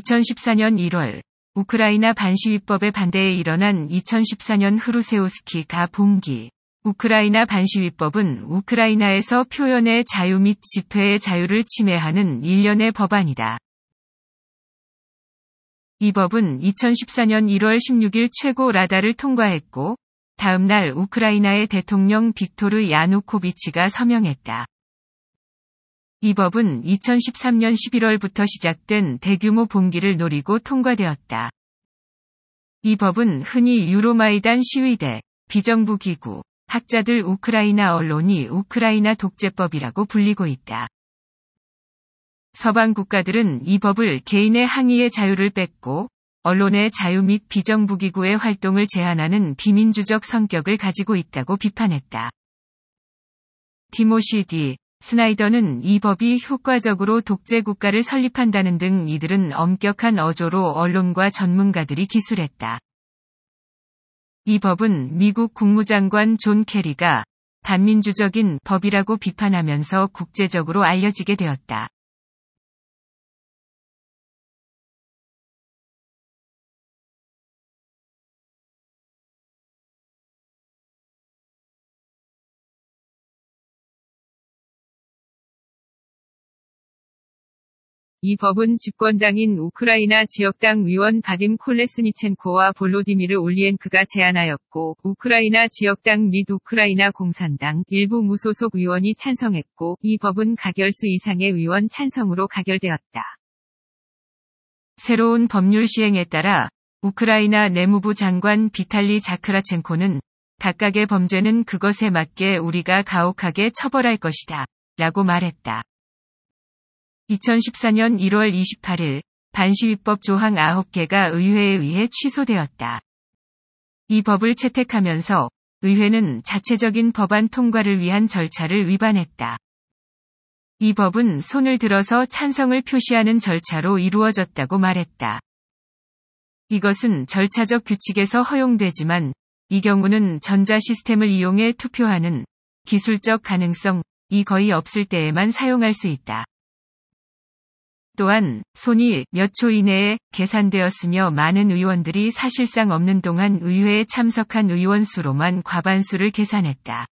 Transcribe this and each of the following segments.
2014년 1월 우크라이나 반시위법에 반대해 일어난 2014년 흐루세우스키 가 봉기. 우크라이나 반시위법은 우크라이나에서 표현의 자유 및 집회의 자유를 침해하는 일련의 법안이다. 이 법은 2014년 1월 16일 최고 라다를 통과했고, 다음날 우크라이나의 대통령 빅토르 야누코비치가 서명했다. 이 법은 2013년 11월부터 시작된 대규모 봉기를 노리고 통과되었다. 이 법은 흔히 유로마이단 시위대, 비정부기구, 학자들 우크라이나 언론이 우크라이나 독재법이라고 불리고 있다. 서방 국가들은 이 법을 개인의 항의의 자유를 뺏고 언론의 자유 및 비정부기구의 활동을 제한하는 비민주적 성격을 가지고 있다고 비판했다. 디모시 디 스나이더는 이 법이 효과적으로 독재 국가를 설립한다는 등 이들은 엄격한 어조로 언론과 전문가들이 기술했다. 이 법은 미국 국무장관 존 캐리가 반민주적인 법이라고 비판하면서 국제적으로 알려지게 되었다. 이 법은 집권당인 우크라이나 지역당 위원 바딤 콜레스니첸코와 볼로디미르 올리엔크가 제안하였고 우크라이나 지역당 및 우크라이나 공산당 일부 무소속 위원이 찬성했고 이 법은 가결수 이상의 위원 찬성으로 가결되었다. 새로운 법률 시행에 따라 우크라이나 내무부 장관 비탈리 자크라첸코는 각각의 범죄는 그것에 맞게 우리가 가혹하게 처벌할 것이다. 라고 말했다. 2014년 1월 28일 반시위법 조항 9개가 의회에 의해 취소되었다. 이 법을 채택하면서 의회는 자체적인 법안 통과를 위한 절차를 위반했다. 이 법은 손을 들어서 찬성을 표시하는 절차로 이루어졌다고 말했다. 이것은 절차적 규칙에서 허용되지만 이 경우는 전자시스템을 이용해 투표하는 기술적 가능성이 거의 없을 때에만 사용할 수 있다. 또한 손이 몇 초 이내에 계산되었으며 많은 의원들이 사실상 없는 동안 의회에 참석한 의원 수로만 과반수를 계산했다.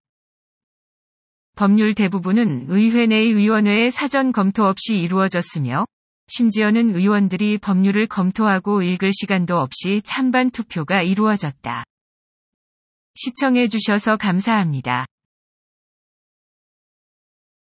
법률 대부분은 의회 내의 위원회의 사전 검토 없이 이루어졌으며 심지어는 의원들이 법률을 검토하고 읽을 시간도 없이 찬반 투표가 이루어졌다. 시청해주셔서 감사합니다.